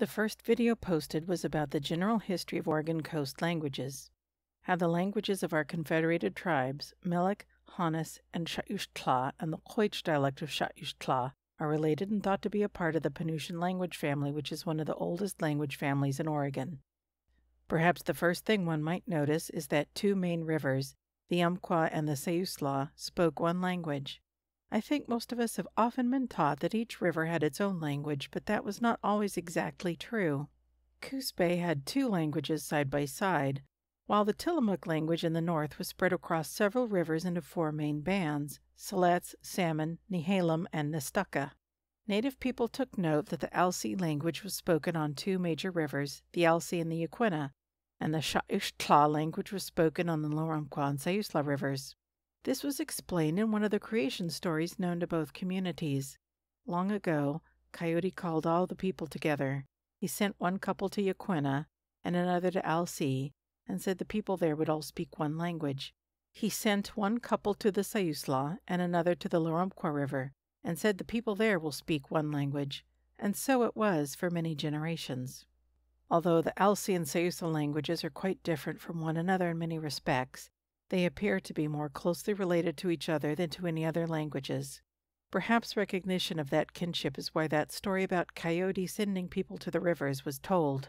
The first video posted was about the general history of Oregon Coast languages, how the languages of our confederated tribes, Melek, Hanas, and Sha'ushtla, and the Khoich dialect of Sha'ushtla, are related and thought to be a part of the Panutian language family, which is one of the oldest language families in Oregon. Perhaps the first thing one might notice is that two main rivers, the Umpqua and the Seussla, spoke one language. I think most of us have often been taught that each river had its own language, but that was not always exactly true. Coos Bay had two languages side by side, while the Tillamook language in the north was spread across several rivers into four main bands Siletz, Salmon, Nehalem, and Nestucca. Native people took note that the Alsea language was spoken on two major rivers, the Alsea and the Yaquina, and the Sha'ushtla language was spoken on the Lorumqua and Sayusla rivers. This was explained in one of the creation stories known to both communities. Long ago, Coyote called all the people together. He sent one couple to Yaquina and another to Alsi and said the people there would all speak one language. He sent one couple to the Sayusla and another to the Larumqua River, and said the people there will speak one language. And so it was for many generations. Although the Alsi and Sayusla languages are quite different from one another in many respects, they appear to be more closely related to each other than to any other languages. Perhaps recognition of that kinship is why that story about Coyote sending people to the rivers was told.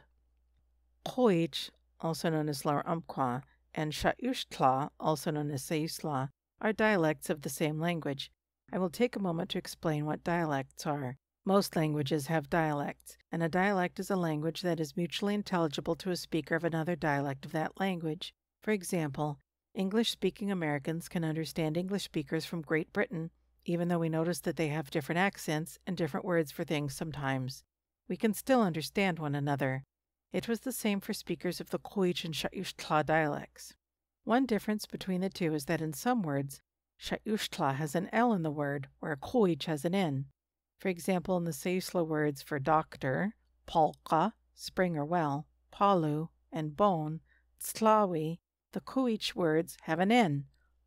Hoich, also known as Lar Umpqua, and Shayushtla, also known as Sayusla, are dialects of the same language. I will take a moment to explain what dialects are. Most languages have dialects, and a dialect is a language that is mutually intelligible to a speaker of another dialect of that language. For example, English speaking Americans can understand English speakers from Great Britain, even though we notice that they have different accents and different words for things sometimes. We can still understand one another. It was the same for speakers of the Khuij and Shayushtla dialects. One difference between the two is that in some words, Shayushtla has an L in the word, where Khuij has an N. For example, in the Sayusla words for doctor, Polka, spring or well, palu, and bone, Tslawi. The Kuich words have an N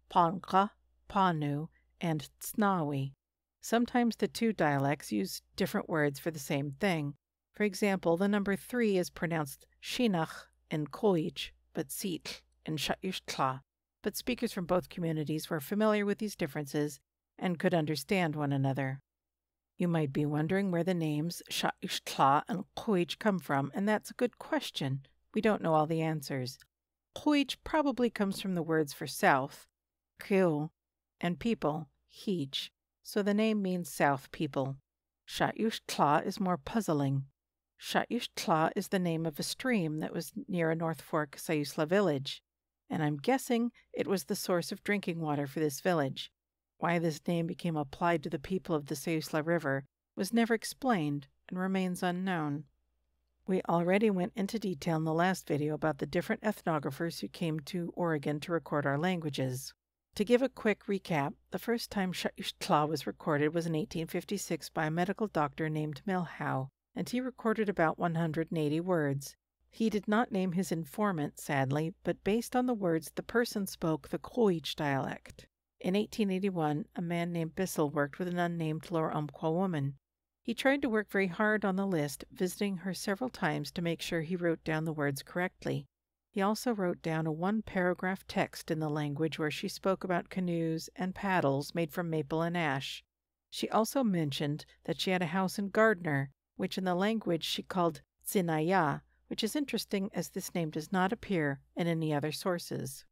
Ponca, Panu, and Tsnawi. Sometimes the two dialects use different words for the same thing. For example, the number three is pronounced Shinach in Kuich, but Sitl in Sha'ishtla. But speakers from both communities were familiar with these differences and could understand one another. You might be wondering where the names Sha'ishtla and Kuich come from, and that's a good question. We don't know all the answers. Hoich probably comes from the words for south, kyu, and people, Hij, so the name means south people. Shayushtla is more puzzling. Shayushtla is the name of a stream that was near a North Fork Sayusla village, and I'm guessing it was the source of drinking water for this village. Why this name became applied to the people of the Sayusla River was never explained and remains unknown. We already went into detail in the last video about the different ethnographers who came to Oregon to record our languages. To give a quick recap, the first time Sha'ishtla was recorded was in 1856 by a medical doctor named Milhow, and he recorded about 180 words. He did not name his informant, sadly, but based on the words, the person spoke the Koich dialect. In 1881, a man named Bissell worked with an unnamed Lower Umpqua woman. He tried to work very hard on the list, visiting her several times to make sure he wrote down the words correctly. He also wrote down a one paragraph text in the language where she spoke about canoes and paddles made from maple and ash. She also mentioned that she had a house in Gardner, which in the language she called Zinaya, which is interesting as this name does not appear in any other sources.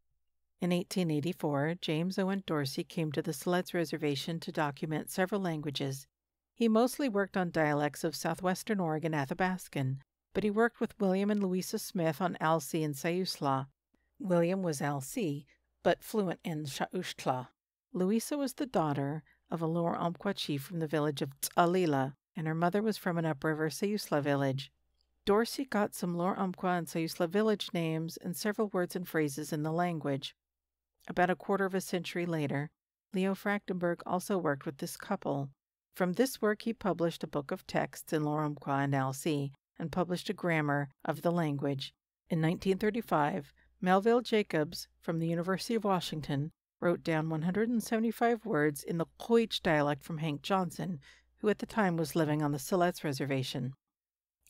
In 1884, James Owen Dorsey came to the Sleds Reservation to document several languages, he mostly worked on dialects of southwestern Oregon Athabascan, but he worked with William and Louisa Smith on Alsi and Sayusla. William was Alsi, but fluent in Sha'ushtla. Louisa was the daughter of a lower Umpqua chief from the village of Tzalila, and her mother was from an upriver Sayusla village. Dorsey got some Lower Umpqua and Sayusla village names and several words and phrases in the language. About a quarter of a century later, Leo Frachtenberg also worked with this couple. From this work he published a book of texts in Lorumqua and Alcee and published a grammar of the language. In 1935, Melville Jacobs from the University of Washington wrote down 175 words in the Quech dialect from Hank Johnson, who at the time was living on the Siletz Reservation.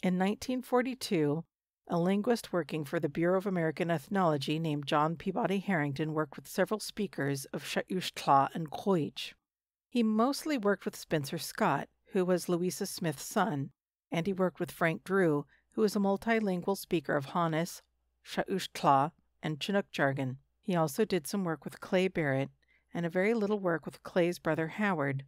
In 1942, a linguist working for the Bureau of American Ethnology named John Peabody Harrington worked with several speakers of Shayushtla and Quech. He mostly worked with Spencer Scott, who was Louisa Smith's son, and he worked with Frank Drew, who was a multilingual speaker of Hanes, Sha'ushtla, and Chinook jargon. He also did some work with Clay Barrett and a very little work with Clay's brother Howard.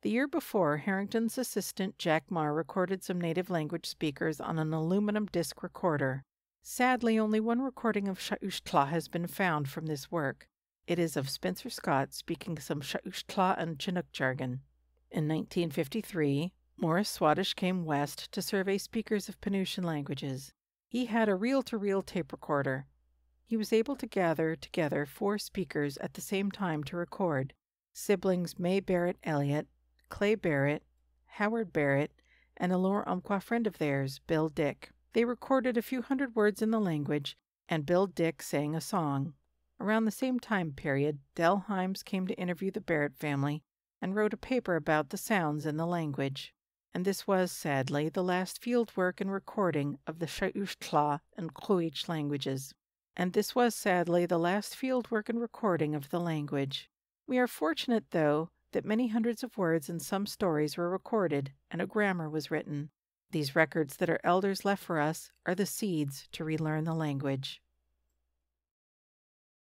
The year before, Harrington's assistant Jack Marr recorded some native language speakers on an aluminum disc recorder. Sadly, only one recording of Sha'ushtla has been found from this work. It is of Spencer Scott speaking some Chukchtla and Chinook jargon. In 1953, Morris Swadesh came west to survey speakers of Panutian languages. He had a reel to reel tape recorder. He was able to gather together four speakers at the same time to record siblings May Barrett Elliott, Clay Barrett, Howard Barrett, and a Lore Umpqua friend of theirs, Bill Dick. They recorded a few hundred words in the language, and Bill Dick sang a song. Around the same time period, Dell Himes came to interview the Barrett family and wrote a paper about the sounds and the language. And this was, sadly, the last field work and recording of the Shayushtla and Kluich languages. And this was, sadly, the last field work and recording of the language. We are fortunate, though, that many hundreds of words and some stories were recorded and a grammar was written. These records that our elders left for us are the seeds to relearn the language.